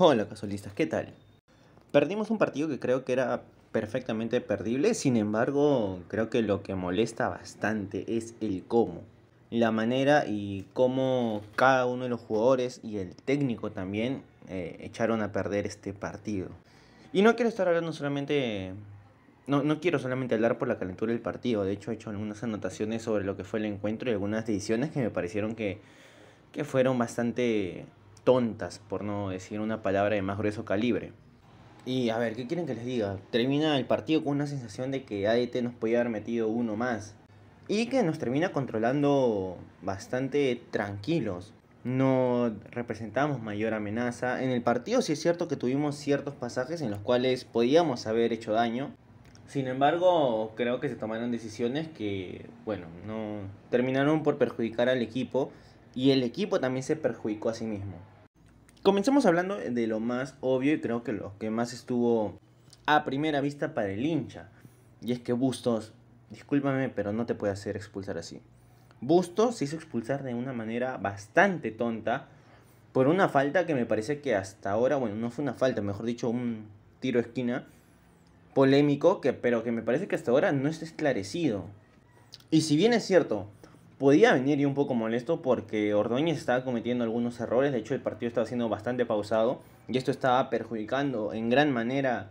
Hola casualistas, ¿qué tal? Perdimos un partido que creo que era perfectamente perdible, sin embargo creo que lo que molesta bastante es el cómo. La manera y cómo cada uno de los jugadores y el técnico también eh, echaron a perder este partido. Y no quiero estar hablando solamente... No, quiero solamente hablar por la calentura del partido, de hecho he hecho algunas anotaciones sobre lo que fue el encuentro y algunas decisiones que me parecieron que, que fueron bastante tontas, por no decir una palabra de más grueso calibre. Y a ver, ¿qué quieren que les diga? Termina el partido con una sensación de que ADT nos podía haber metido uno más. Y que nos termina controlando bastante tranquilos. No representamos mayor amenaza. En el partido sí es cierto que tuvimos ciertos pasajes en los cuales podíamos haber hecho daño. Sin embargo, creo que se tomaron decisiones que, bueno, no terminaron por perjudicar al equipo y el equipo también se perjudicó a sí mismo. Comencemos hablando de lo más obvio y creo que lo que más estuvo a primera vista para el hincha. Y es que Bustos, discúlpame, pero no te puede hacer expulsar así. Bustos se hizo expulsar de una manera bastante tonta por una falta que me parece que hasta ahora, bueno, no fue una falta, mejor dicho, un tiro esquina polémico, que, pero que me parece que hasta ahora no está esclarecido. Y si bien es cierto, podía venir y un poco molesto porque Ordóñez estaba cometiendo algunos errores, de hecho el partido estaba siendo bastante pausado y esto estaba perjudicando en gran manera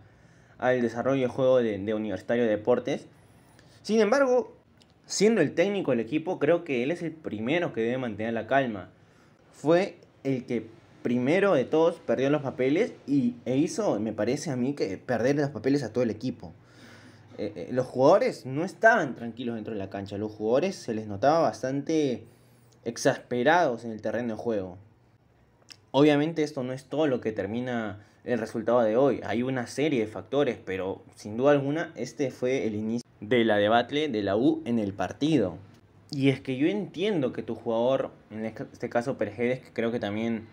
al desarrollo del juego de, Universitario de Deportes. Sin embargo, siendo el técnico del equipo, creo que él es el primero que debe mantener la calma. Fue el que primero de todos perdió los papeles y, e hizo, me parece a mí, que perder los papeles a todo el equipo. Eh, eh, los jugadores no estaban tranquilos dentro de la cancha, los jugadores se les notaba bastante exasperados en el terreno de juego. Obviamente esto no es todo lo que termina el resultado de hoy, hay una serie de factores, pero sin duda alguna este fue el inicio de la debate de la U en el partido. Y es que yo entiendo que tu jugador, en este caso Perjedes que creo que también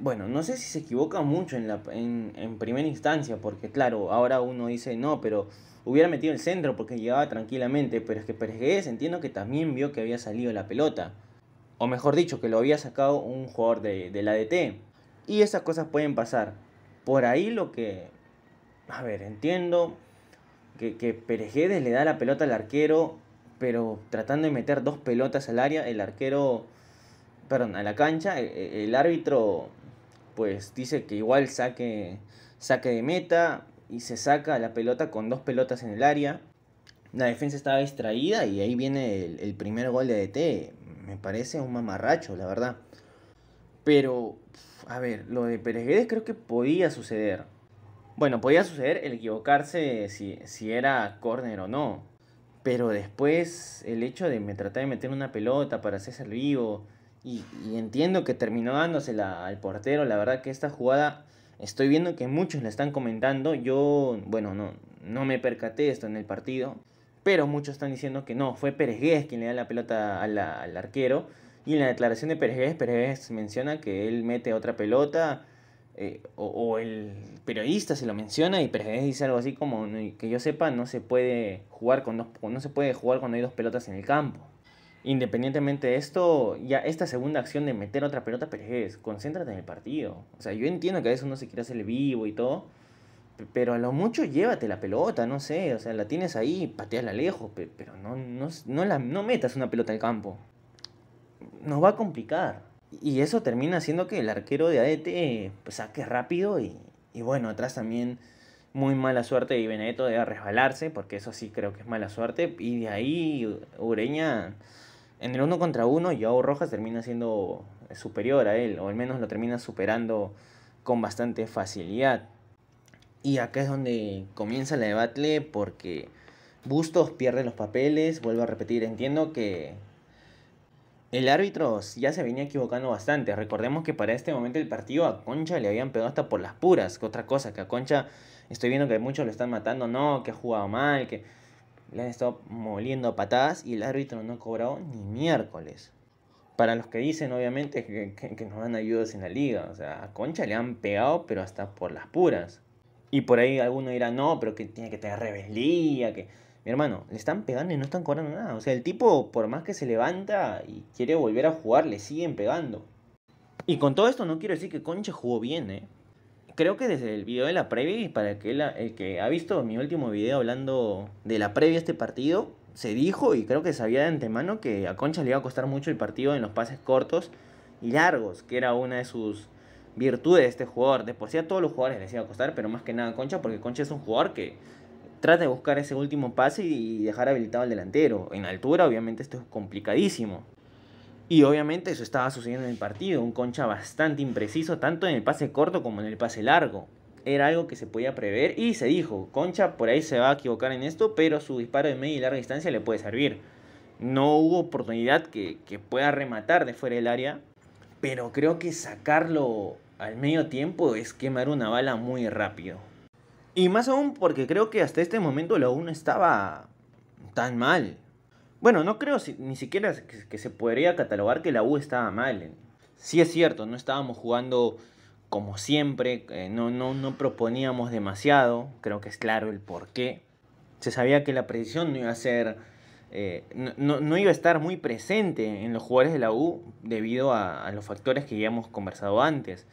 bueno, no sé si se equivoca mucho en, la, en, en, primera instancia, porque claro, ahora uno dice no, pero hubiera metido el centro porque llegaba tranquilamente, pero es que Pérez entiendo que también vio que había salido la pelota, o mejor dicho, que lo había sacado un jugador de, de la Y esas cosas pueden pasar. Por ahí lo que, a ver, entiendo que, que le da la pelota al arquero, pero tratando de meter dos pelotas al área, el arquero, perdón, a la cancha, e, e, el árbitro pues dice que igual saque, saque de meta y se saca la pelota con dos pelotas en el área. La defensa estaba distraída y ahí viene el, primer gol de DT. Me parece un mamarracho, la verdad. Pero, a ver, lo de Pérez Guedes creo que podía suceder. Bueno, podía suceder el equivocarse si, era córner o no. Pero después el hecho de me tratar de meter una pelota para hacerse el vivo, y, entiendo que terminó dándosela al portero. La verdad que esta jugada estoy viendo que muchos la están comentando. Yo, bueno, no, no me percaté esto en el partido. Pero muchos están diciendo que no, fue Pérez quien le da la pelota al arquero. Y en la declaración de Pérez Guedes, Pérez menciona que él mete otra pelota. Eh, o, el periodista se lo menciona y Pérez dice algo así como que yo sepa no se puede jugar con dos, no se puede jugar cuando hay dos pelotas en el campo independientemente de esto, ya esta segunda acción de meter otra pelota, pero es, concéntrate en el partido. O sea, yo entiendo que a veces uno se quiere hacer el vivo y todo, pero a lo mucho llévate la pelota, no sé, o sea, la tienes ahí, pateala lejos, pero no, no, no, la, no metas una pelota al campo. Nos va a complicar. Y eso termina haciendo que el arquero de Adete... Pues, saque rápido y, y bueno, atrás también muy mala suerte y Benedetto debe resbalarse, porque eso sí creo que es mala suerte. Y de ahí Ureña en el uno contra uno, Joao Rojas termina siendo superior a él, o al menos lo termina superando con bastante facilidad. Y acá es donde comienza la debate porque Bustos pierde los papeles, vuelvo a repetir, entiendo que el árbitro ya se venía equivocando bastante. Recordemos que para este momento el partido a Concha le habían pegado hasta por las puras, que otra cosa, que a Concha estoy viendo que muchos lo están matando, no, que ha jugado mal, que le han estado moliendo patadas y el árbitro no ha cobrado ni miércoles. Para los que dicen, obviamente, que, que, nos dan ayudas en la liga. O sea, a Concha le han pegado, pero hasta por las puras. Y por ahí alguno dirá, no, pero que tiene que tener rebeldía, que... Mi hermano, le están pegando y no están cobrando nada. O sea, el tipo, por más que se levanta y quiere volver a jugar, le siguen pegando. Y con todo esto no quiero decir que Concha jugó bien, ¿eh? creo que desde el video de la previa, y para que, que ha visto mi último video hablando de la previa a este partido, se dijo y creo que sabía de antemano que a Concha le iba a costar mucho el partido en los pases cortos y largos, que era una de sus virtudes de este jugador. De por sí a todos los jugadores les iba a costar, pero más que nada a Concha, porque Concha es un jugador que trata de buscar ese último pase y dejar habilitado al delantero. En altura, obviamente, esto es complicadísimo. Y obviamente eso estaba sucediendo en el partido, un concha bastante impreciso, tanto en el pase corto como en el pase largo. Era algo que se podía prever y se dijo, concha por ahí se va a equivocar en esto, pero su disparo de media y larga distancia le puede servir. No hubo oportunidad que, que pueda rematar de fuera del área, pero creo que sacarlo al medio tiempo es quemar una bala muy rápido. Y más aún porque creo que hasta este momento la uno estaba tan mal. Bueno, no creo ni siquiera que, se podría catalogar que la U estaba mal. Eh. Sí es cierto, no estábamos jugando como siempre, eh, no, no, no proponíamos demasiado, creo que es claro el por qué. Se sabía que la precisión no iba a ser, eh, no, iba a estar muy presente en los jugadores de la U debido a, los factores que ya hemos conversado antes.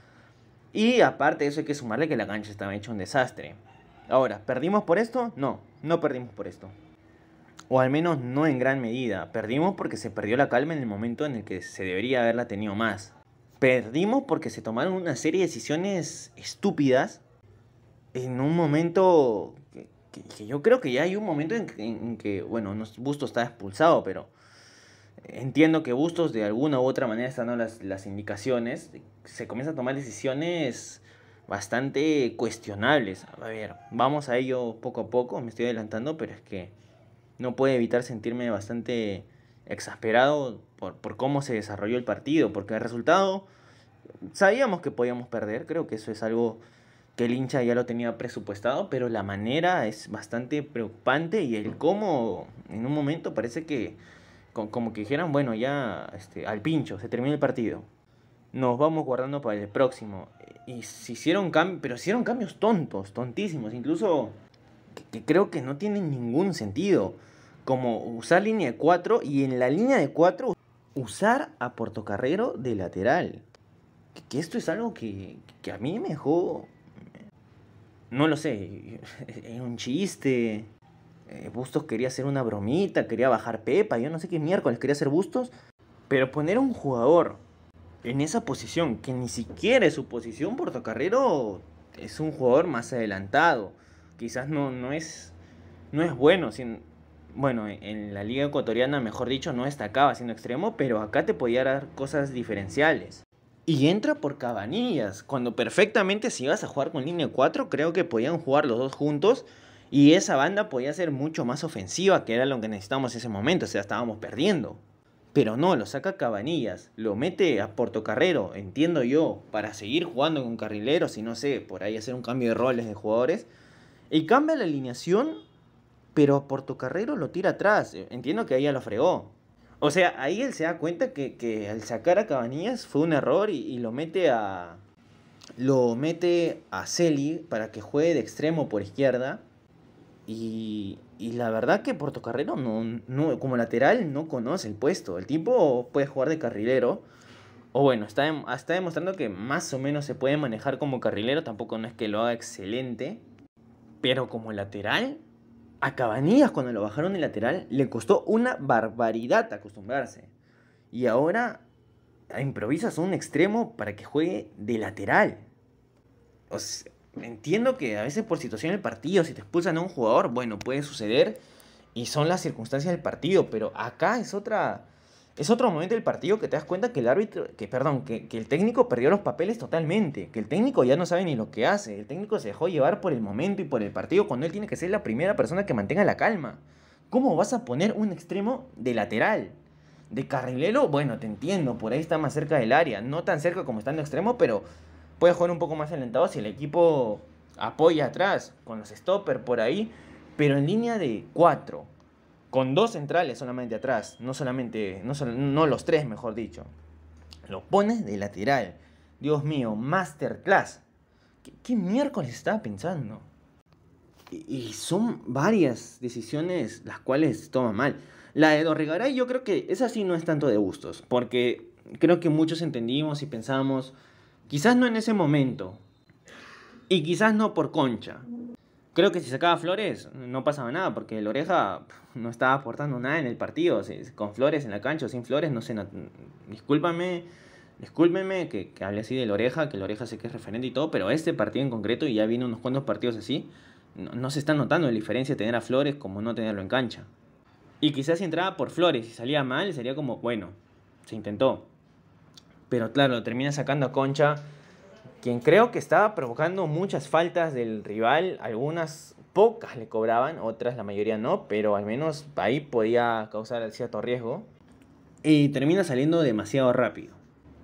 Y aparte de eso hay que sumarle que la cancha estaba hecha un desastre. Ahora, ¿perdimos por esto? No, no perdimos por esto o al menos no en gran medida. Perdimos porque se perdió la calma en el momento en el que se debería haberla tenido más. Perdimos porque se tomaron una serie de decisiones estúpidas en un momento que, yo creo que ya hay un momento en, que, en bueno, Bustos está expulsado, pero entiendo que Bustos de alguna u otra manera está las, las indicaciones. Se comienza a tomar decisiones bastante cuestionables. A ver, vamos a ello poco a poco, me estoy adelantando, pero es que no puede evitar sentirme bastante exasperado por, cómo se desarrolló el partido, porque el resultado sabíamos que podíamos perder, creo que eso es algo que el hincha ya lo tenía presupuestado, pero la manera es bastante preocupante y el cómo en un momento parece que como que dijeran, bueno, ya este, al pincho, se termina el partido. Nos vamos guardando para el próximo. Y se hicieron cambios, pero hicieron cambios tontos, tontísimos. Incluso que, creo que no tiene ningún sentido. Como usar línea de 4 y en la línea de 4 usar a Portocarrero de lateral. Que, esto es algo que, que a mí me dejó... No lo sé, es un chiste. Eh, Bustos quería hacer una bromita, quería bajar Pepa, yo no sé qué miércoles quería hacer Bustos. Pero poner un jugador en esa posición, que ni siquiera es su posición, Portocarrero es un jugador más adelantado quizás no, no, es, no es bueno. Sin, bueno, e, en la liga ecuatoriana, mejor dicho, no destacaba siendo extremo, pero acá te podía dar cosas diferenciales. Y entra por cabanillas, cuando perfectamente si ibas a jugar con línea 4, creo que podían jugar los dos juntos y esa banda podía ser mucho más ofensiva, que era lo que necesitábamos en ese momento, o sea, estábamos perdiendo. Pero no, lo saca Cabanillas, lo mete a Portocarrero, entiendo yo, para seguir jugando con carrileros si no sé, por ahí hacer un cambio de roles de jugadores. Y cambia la alineación, pero a Portocarrero lo tira atrás. E, entiendo que ahí ya lo fregó. O sea, ahí él se da cuenta que, al sacar a Cabanillas fue un error y, lo mete a. Lo mete a Celi para que juegue de extremo por izquierda. Y, la verdad que Portocarrero no, no, como lateral no conoce el puesto. El tipo puede jugar de carrilero. O bueno, está, está demostrando que más o menos se puede manejar como carrilero. Tampoco no es que lo haga excelente. Pero como lateral, a Cabanillas cuando lo bajaron de lateral le costó una barbaridad acostumbrarse. Y ahora improvisas un extremo para que juegue de lateral. entiendo que a veces por situación del partido, si te expulsan a un jugador, bueno, puede suceder y son las circunstancias del partido, pero acá es otra es otro momento del partido que te das cuenta que el árbitro, que perdón, que, el técnico perdió los papeles totalmente, que el técnico ya no sabe ni lo que hace, el técnico se dejó llevar por el momento y por el partido cuando él tiene que ser la primera persona que mantenga la calma. ¿Cómo vas a poner un extremo de lateral? De carrilero, bueno, te entiendo, por ahí está más cerca del área, no tan cerca como está el extremo, pero puede jugar un poco más alentado si el equipo apoya atrás, con los stoppers por ahí, pero en línea de 4 con dos centrales solamente atrás, no solamente, no, los tres, mejor dicho. Lo pones de lateral. Dios mío, masterclass. ¿Qué, miércoles estaba pensando? Y, son varias decisiones las cuales toma mal. La de Dorregaray yo creo que esa sí no es tanto de gustos, porque creo que muchos entendimos y pensamos, quizás no en ese momento, y quizás no por concha, Creo que si sacaba Flores no pasaba nada, porque el Oreja no estaba aportando nada en el partido. Con Flores en la cancha o sin Flores, no sé. discúlpame, discúlpeme que, que, hable así del Oreja, que el Oreja sé que es referente y todo, pero este partido en concreto, y ya vino unos cuantos partidos así, no, se está notando la diferencia de tener a Flores como no tenerlo en cancha. Y quizás si entraba por Flores y salía mal, sería como, bueno, se intentó. Pero claro, termina sacando a Concha quien creo que estaba provocando muchas faltas del rival, algunas pocas le cobraban, otras la mayoría no, pero al menos ahí podía causar cierto riesgo. Y termina saliendo demasiado rápido.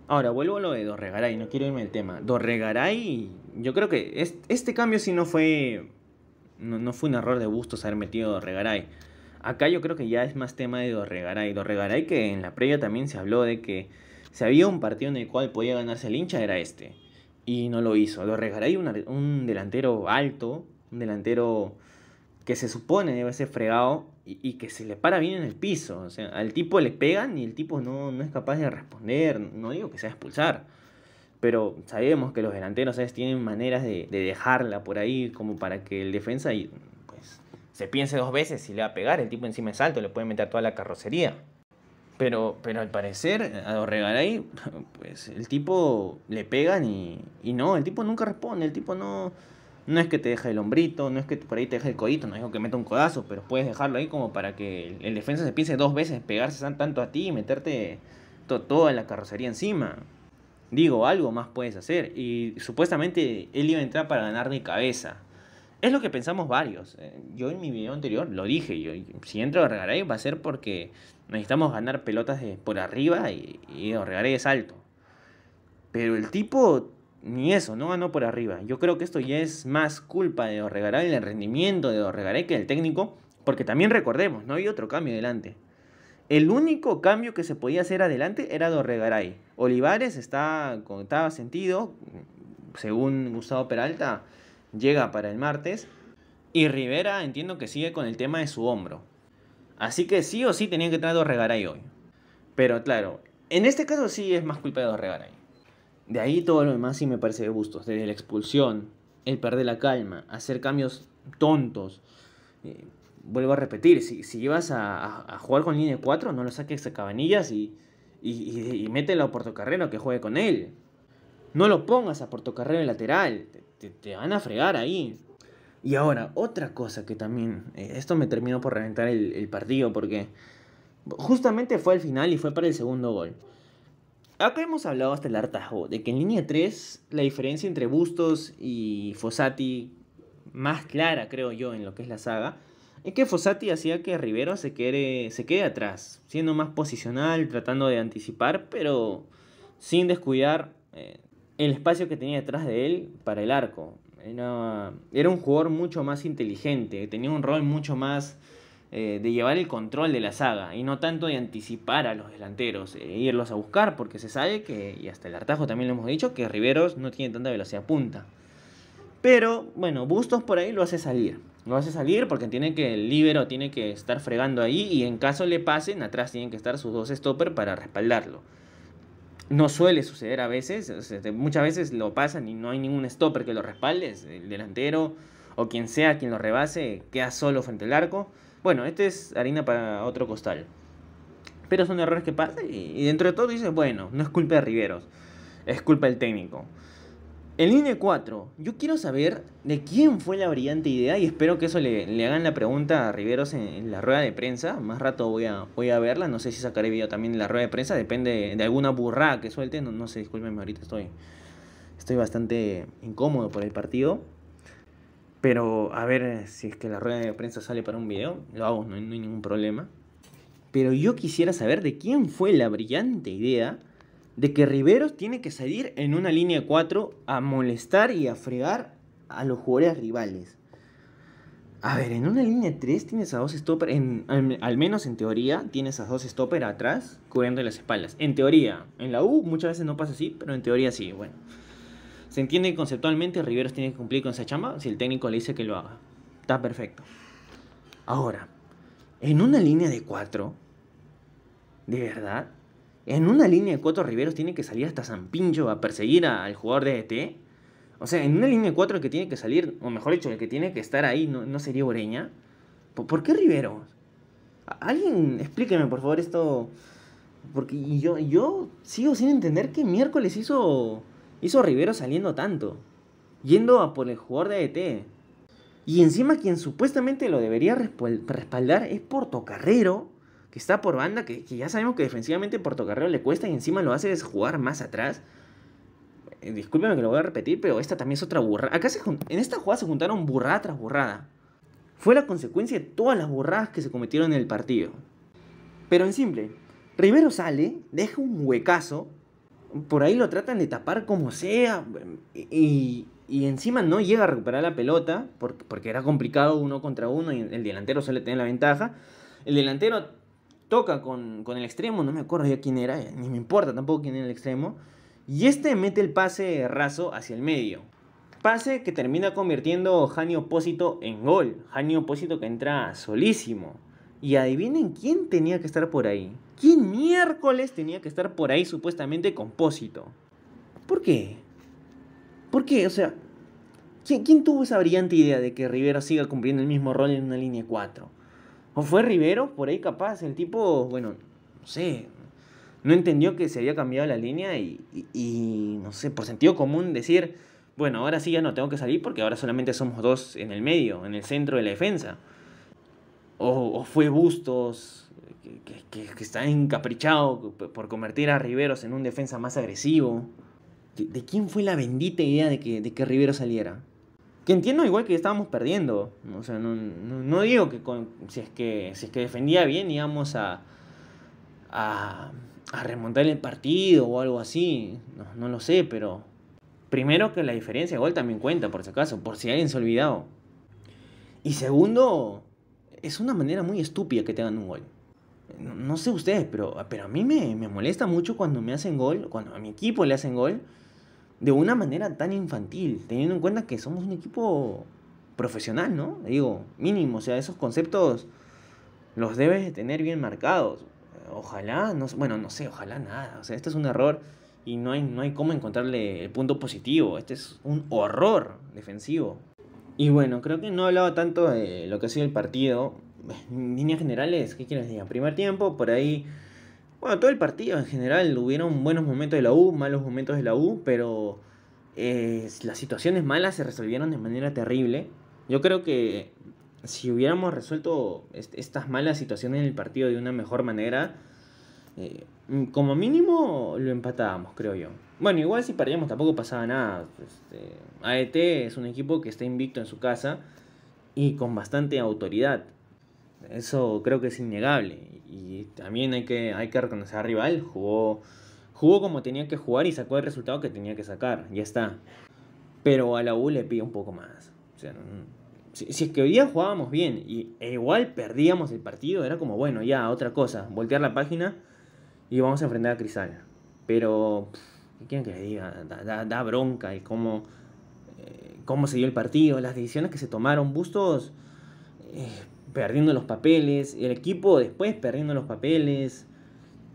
Ahora, vuelvo a lo de Dorregaray, no quiero irme del tema. Dorregaray, yo creo que este, cambio sí no fue. No, fue un error de gusto haber metido Dorregaray. Acá yo creo que ya es más tema de Dorregaray. Dorregaray que en la previa también se habló de que si había un partido en el cual podía ganarse el hincha era este y no lo hizo. Lo regalé un, un delantero alto, un delantero que se supone debe ser fregado y, que se le para bien en el piso. O sea, al tipo le pegan y el tipo no, es capaz de responder. No digo que sea expulsar, pero sabemos que los delanteros tienen maneras de, dejarla por ahí como para que el defensa pues, se piense dos veces si le va a pegar. El tipo encima es alto, le puede meter toda la carrocería. Pero, al parecer, a ahí, pues el tipo le pegan y, no, el tipo nunca responde, el tipo no, no es que te deja el hombrito, no es que por ahí te deje el codito, no es que meta un codazo, pero puedes dejarlo ahí como para que el defensa se piense dos veces, pegarse tanto a ti y meterte toda la carrocería encima. Digo, algo más puedes hacer. Y supuestamente él iba a entrar para ganar de cabeza es lo que pensamos varios. Eh, yo en mi video anterior lo dije, yo, si entro a va a ser porque necesitamos ganar pelotas por arriba y, Dorregaray Regaray es alto. Pero el tipo ni eso, no ganó por arriba. Yo creo que esto ya es más culpa de Dorregaray, el rendimiento de Dorregaray que del técnico, porque también recordemos, no hay otro cambio adelante. El único cambio que se podía hacer adelante era Dorregaray, Olivares está, estaba sentido, según Gustavo Peralta, llega para el martes y Rivera entiendo que sigue con el tema de su hombro. Así que sí o sí tenían que traer a Dorregaray hoy. Pero claro, en este caso sí es más culpa de Dorregaray. De ahí todo lo demás sí me parece de gustos. Desde la expulsión, el perder la calma, hacer cambios tontos. Eh, vuelvo a repetir, si, si a, jugar con línea 4, no lo saques a Cabanillas y, y, y, y mételo a Portocarrero que juegue con él. No lo pongas a Portocarrero lateral. Te, van a fregar ahí. Y ahora, otra cosa que también. Eh, esto me terminó por reventar el, partido porque. Justamente fue al final y fue para el segundo gol. Acá hemos hablado hasta el hartajo de que en línea 3 la diferencia entre Bustos y Fossati, más clara creo yo en lo que es la saga, es que Fossati hacía que Rivero se quede, se quede atrás, siendo más posicional, tratando de anticipar, pero sin descuidar eh, el espacio que tenía detrás de él para el arco. Era, un jugador mucho más inteligente, tenía un rol mucho más eh, de llevar el control de la saga y no tanto de anticipar a los delanteros e irlos a buscar, porque se sabe que, y hasta el hartajo también lo hemos dicho, que Riveros no tiene tanta velocidad punta. Pero bueno, Bustos por ahí lo hace salir. Lo hace salir porque tiene que el libero tiene que estar fregando ahí y en caso le pasen, atrás tienen que estar sus dos stoppers para respaldarlo no suele suceder a veces, muchas veces lo pasan y no hay ningún stopper que lo respalde, el delantero o quien sea quien lo rebase queda solo frente al arco. Bueno, este es harina para otro costal. Pero son errores que pasan y, y dentro de todo dices, bueno, no es culpa de Riveros, es culpa del técnico. En línea 4. Yo quiero saber de quién fue la brillante idea y espero que eso le, hagan la pregunta a Riveros en, la rueda de prensa. Más rato voy a, voy a verla. No sé si sacaré video también en la rueda de prensa. Depende de alguna burra que suelte. No, no sé, discúlpenme, ahorita estoy, estoy bastante incómodo por el partido. Pero a ver si es que la rueda de prensa sale para un video. Lo hago, no hay ningún problema. Pero yo quisiera saber de quién fue la brillante idea de que Riveros tiene que salir en una línea 4 a molestar y a fregar a los jugadores rivales. A ver, en una línea 3 tienes a dos stopper, al menos en teoría, tienes a dos stopper atrás cubriendo las espaldas. En teoría, en la U muchas veces no pasa así, pero en teoría sí, bueno. Se entiende que conceptualmente Riveros tiene que cumplir con esa chamba si el técnico le dice que lo haga. Está perfecto. Ahora, en una línea de 4, de verdad, en una línea de cuatro Riveros tiene que salir hasta San Pincho a perseguir al jugador de E.T.? O sea, en una línea de cuatro el que tiene que salir, o mejor dicho, el que tiene que estar ahí no, sería Ureña. ¿Por, qué Riveros? Alguien explíqueme, por favor, esto. Porque yo, yo sigo sin entender qué miércoles hizo, hizo Riveros saliendo tanto. Yendo a por el jugador de E.T. Y encima quien supuestamente lo debería respaldar es Portocarrero que está por banda, que, ya sabemos que defensivamente Portocarrero le cuesta y encima lo hace es jugar más atrás. Eh, que lo voy a repetir, pero esta también es otra burrada. Acá en esta jugada se juntaron burrada tras burrada. Fue la consecuencia de todas las burradas que se cometieron en el partido. Pero en simple, Rivero sale, deja un huecazo, por ahí lo tratan de tapar como sea, y, encima no llega a recuperar la pelota, porque, porque, era complicado uno contra uno y el delantero suele tener la ventaja. El delantero toca con, el extremo, no me acuerdo ya quién era, ni me importa tampoco quién era el extremo. Y este mete el pase raso hacia el medio. Pase que termina convirtiendo Jani Opósito en gol. Jani Opósito que entra solísimo. Y adivinen quién tenía que estar por ahí. ¿Quién miércoles tenía que estar por ahí supuestamente con compósito? ¿Por qué? ¿Por qué? O sea, ¿quién, tuvo esa brillante idea de que Rivera siga cumpliendo el mismo rol en una línea 4? O fue Rivero, por ahí capaz, el tipo, bueno, no sé, no entendió que se había cambiado la línea y, no sé, por sentido común decir, bueno, ahora sí ya no tengo que salir porque ahora solamente somos dos en el medio, en el centro de la defensa. O, fue Bustos, que, está encaprichado por convertir a Riveros en un defensa más agresivo. ¿De, quién fue la bendita idea de que, de que Rivero saliera? que entiendo igual que estábamos perdiendo. O sea, no, no, digo que si, es que si es que defendía bien íbamos a, a, a remontar el partido o algo así. No, no, lo sé, pero primero que la diferencia de gol también cuenta, por si acaso, por si alguien se ha olvidado. Y segundo, es una manera muy estúpida que te hagan un gol. No, sé ustedes, pero, pero a mí me, me molesta mucho cuando me hacen gol, cuando a mi equipo le hacen gol de una manera tan infantil, teniendo en cuenta que somos un equipo profesional, ¿no? Digo, mínimo, o sea, esos conceptos los debes de tener bien marcados. Ojalá, no, bueno, no sé, ojalá nada. O sea, este es un error y no hay, no hay cómo encontrarle el punto positivo. Este es un horror defensivo. Y bueno, creo que no he hablado tanto de lo que ha sido el partido. En líneas generales, ¿qué quieres decir? Primer tiempo, por ahí bueno, todo el partido en general hubieron buenos momentos de la U, malos momentos de la U, pero eh, las situaciones malas se resolvieron de manera terrible. Yo creo que si hubiéramos resuelto estas malas situaciones en el partido de una mejor manera, eh, mm, como mínimo lo empatábamos, creo yo. Bueno, igual si perdíamos tampoco pasaba nada. Pues, este, AET es un equipo que está invicto en su casa y con bastante autoridad. Eso creo que es innegable. Y también hay que, hay que reconocer al rival. Jugó, jugó como tenía que jugar y sacó el resultado que tenía que sacar. Ya está. Pero a la U le pide un poco más. si, es que hoy día jugábamos bien y e igual perdíamos el partido, era como, bueno, ya, otra cosa. Voltear la página y vamos a enfrentar a cristal Pero, ¿qué quieren que le diga? Da, bronca y cómo, eh, cómo se dio el partido, las decisiones que se tomaron. Bustos... Eh, perdiendo los papeles, el equipo después perdiendo los papeles.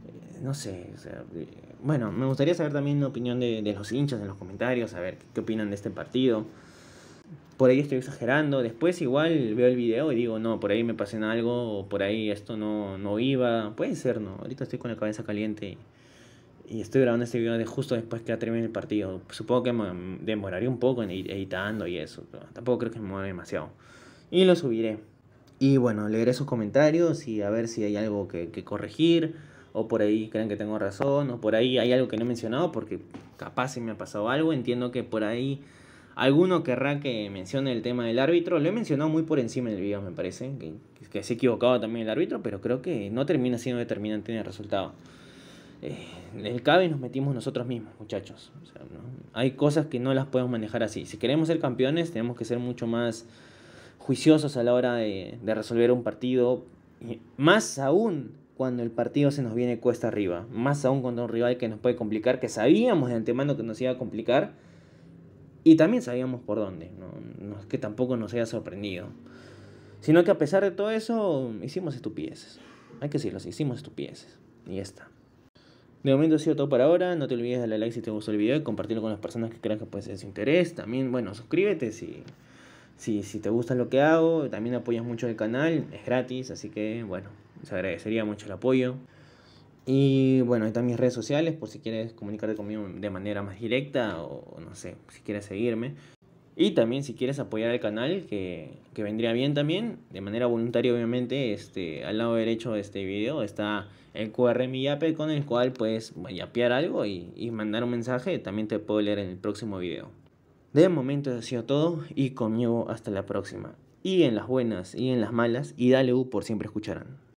Eh, no sé, eh, bueno, me gustaría saber también la opinión de, los hinchas en los comentarios, a ver qué, opinan de este partido. Por ahí estoy exagerando, después igual veo el video y digo, no, por ahí me pasé en algo, o por ahí esto no, iba, puede ser, no, ahorita estoy con la cabeza caliente y, estoy grabando este video justo después que termine el partido. Supongo que me demoraré un poco en editando y eso, tampoco creo que me mueva demasiado. Y lo subiré. Y bueno, leeré sus comentarios y a ver si hay algo que, corregir, o por ahí creen que tengo razón, o por ahí hay algo que no he mencionado, porque capaz si me ha pasado algo, entiendo que por ahí alguno querrá que mencione el tema del árbitro. Lo he mencionado muy por encima en el video, me parece, que, que se ha equivocado también el árbitro, pero creo que no termina siendo determinante en el resultado. Eh, el cabe nos metimos nosotros mismos, muchachos. Hay cosas que no las podemos manejar así. Si queremos ser campeones, tenemos que ser mucho más juiciosos a la hora de, resolver un partido, más aún cuando el partido se nos viene cuesta arriba, más aún cuando un rival que nos puede complicar, que sabíamos de antemano que nos iba a complicar y también sabíamos por dónde, no, que tampoco nos haya sorprendido, sino que a pesar de todo eso hicimos estupideces, hay que decirlo hicimos estupideces y ya está. De momento ha sido todo para ahora, no te olvides de darle like si te gustó el video y compartirlo con las personas que crean que puede ser de su interés, también bueno, suscríbete si... Si, si te gusta lo que hago, también apoyas mucho el canal, es gratis, así que bueno, les agradecería mucho el apoyo. Y bueno, ahí están mis redes sociales por si quieres comunicarte conmigo de manera más directa o no sé, si quieres seguirme. Y también si quieres apoyar al canal, que, que, vendría bien también, de manera voluntaria obviamente, este, al lado derecho de este video está el QR Mi Yape con el cual puedes yapear algo y, y mandar un mensaje, también te puedo leer en el próximo video. De momento ha sido todo y conmigo hasta la próxima. Y en las buenas y en las malas, y dale U por siempre escucharán.